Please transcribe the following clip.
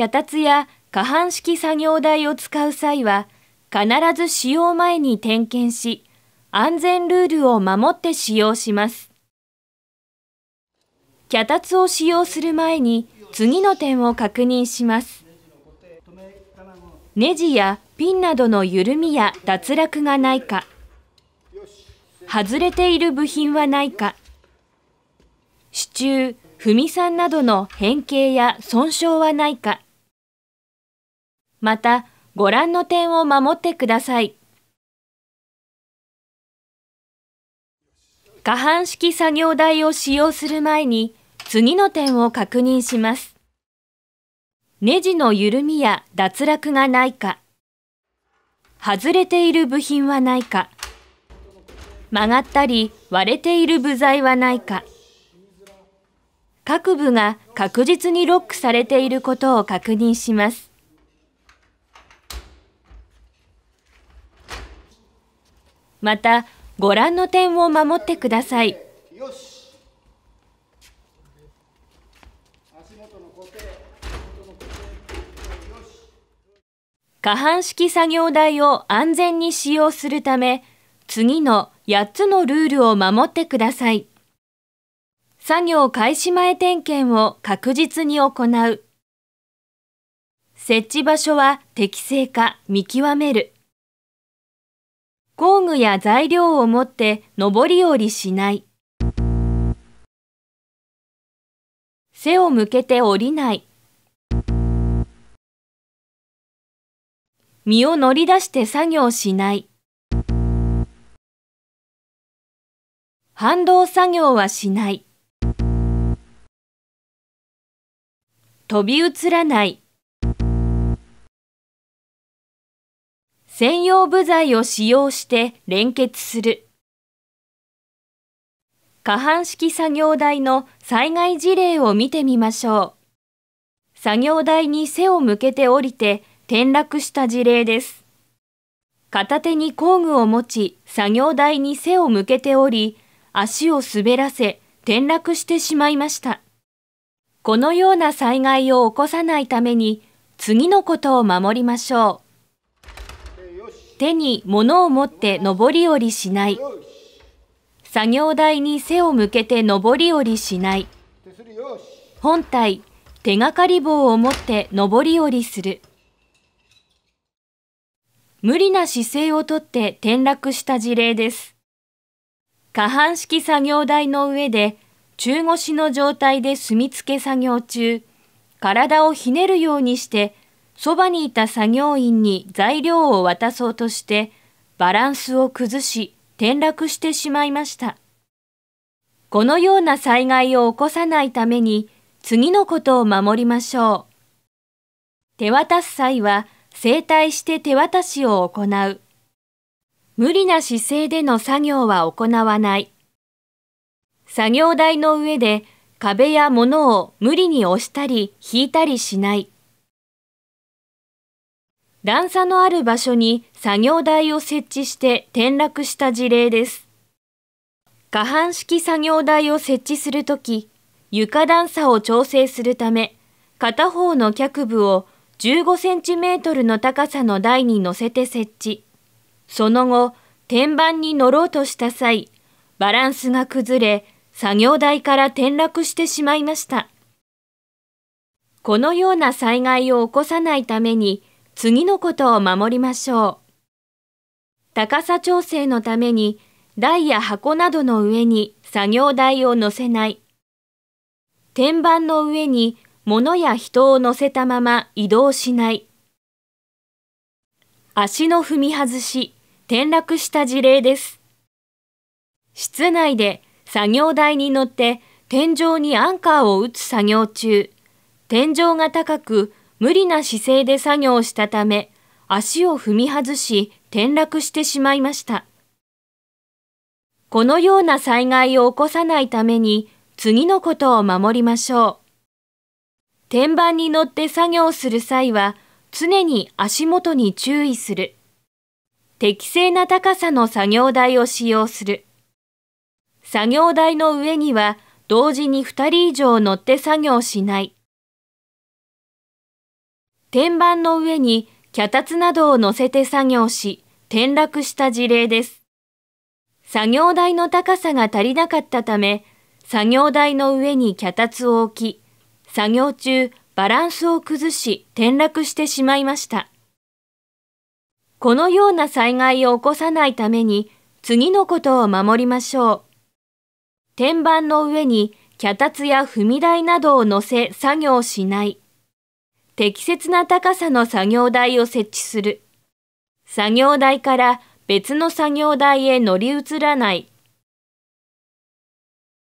脚立や下半式作業台を使う際は、必ず使用前に点検し、安全ルールを守って使用します。脚立を使用する前に、次の点を確認します。ネジやピンなどの緩みや脱落がないか、外れている部品はないか、支柱、踏み散などの変形や損傷はないか、また、ご覧の点を守ってください。可搬式作業台を使用する前に、次の点を確認します。ネジの緩みや脱落がないか、外れている部品はないか、曲がったり割れている部材はないか、各部が確実にロックされていることを確認します。またご覧の点を守ってください下半式作業台を安全に使用するため次の8つのルールを守ってください作業開始前点検を確実に行う設置場所は適正か見極める工具や材料を持って上り下りしない。背を向けて降りない。身を乗り出して作業しない。反動作業はしない。飛び移らない。専用部材を使用して連結する。下半式作業台の災害事例を見てみましょう。作業台に背を向けて降りて転落した事例です。片手に工具を持ち、作業台に背を向けており、足を滑らせ、転落してしまいました。このような災害を起こさないために、次のことを守りましょう。手に物を持って上り下りしない。作業台に背を向けて上り下りしない。本体、手がかり棒を持って上り下りする。無理な姿勢をとって転落した事例です。下半式作業台の上で中腰の状態で墨付け作業中、体をひねるようにしてそばにいた作業員に材料を渡そうとしてバランスを崩し転落してしまいました。このような災害を起こさないために次のことを守りましょう。手渡す際は整体して手渡しを行う。無理な姿勢での作業は行わない。作業台の上で壁や物を無理に押したり引いたりしない。段差のある場所に作業台を設置して転落した事例です。下半式作業台を設置するとき、床段差を調整するため、片方の脚部を15センチメートルの高さの台に乗せて設置。その後、天板に乗ろうとした際、バランスが崩れ、作業台から転落してしまいました。このような災害を起こさないために、次のことを守りましょう。高さ調整のために台や箱などの上に作業台を乗せない。天板の上に物や人を乗せたまま移動しない。足の踏み外し、転落した事例です。室内で作業台に乗って天井にアンカーを打つ作業中、天井が高く無理な姿勢で作業したため、足を踏み外し転落してしまいました。このような災害を起こさないために次のことを守りましょう。天板に乗って作業する際は常に足元に注意する。適正な高さの作業台を使用する。作業台の上には同時に2人以上乗って作業しない。天板の上に脚立などを乗せて作業し、転落した事例です。作業台の高さが足りなかったため、作業台の上に脚立を置き、作業中バランスを崩し転落してしまいました。このような災害を起こさないために次のことを守りましょう。天板の上に脚立や踏み台などを乗せ作業しない。適切な高さの作業台を設置する。作業台から別の作業台へ乗り移らない